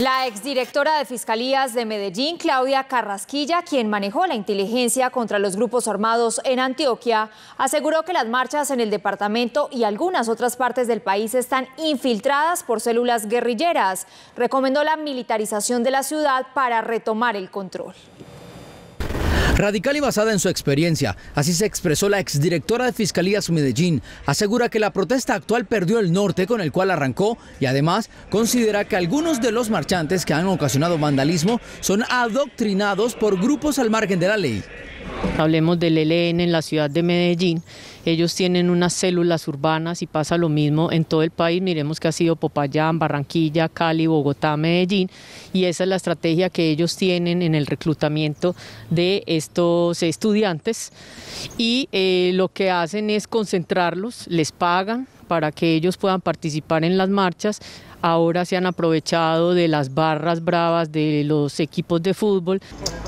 La exdirectora de Fiscalías de Medellín, Claudia Carrasquilla, quien manejó la inteligencia contra los grupos armados en Antioquia, aseguró que las marchas en el departamento y algunas otras partes del país están infiltradas por células guerrilleras. Recomendó la militarización de la ciudad para retomar el control. Radical y basada en su experiencia, así se expresó la exdirectora de Fiscalía su Medellín. Asegura que la protesta actual perdió el norte con el cual arrancó y además considera que algunos de los marchantes que han ocasionado vandalismo son adoctrinados por grupos al margen de la ley hablemos del ELN en la ciudad de Medellín, ellos tienen unas células urbanas y pasa lo mismo en todo el país, miremos que ha sido Popayán, Barranquilla, Cali, Bogotá, Medellín, y esa es la estrategia que ellos tienen en el reclutamiento de estos estudiantes y eh, lo que hacen es concentrarlos, les pagan para que ellos puedan participar en las marchas, ahora se han aprovechado de las barras bravas de los equipos de fútbol.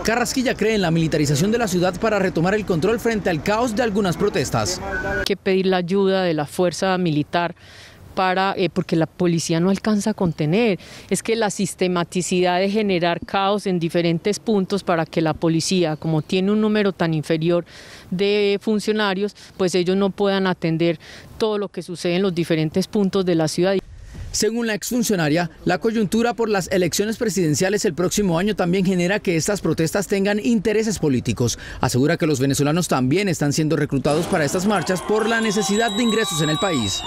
Carrasquilla cree en la militarización de la ciudad para retomar el control frente al caos de algunas protestas. Hay que pedir la ayuda de la fuerza militar para, eh, porque la policía no alcanza a contener. Es que la sistematicidad de generar caos en diferentes puntos para que la policía, como tiene un número tan inferior de funcionarios, pues ellos no puedan atender todo lo que sucede en los diferentes puntos de la ciudad. Según la exfuncionaria, la coyuntura por las elecciones presidenciales el próximo año también genera que estas protestas tengan intereses políticos. Asegura que los venezolanos también están siendo reclutados para estas marchas por la necesidad de ingresos en el país.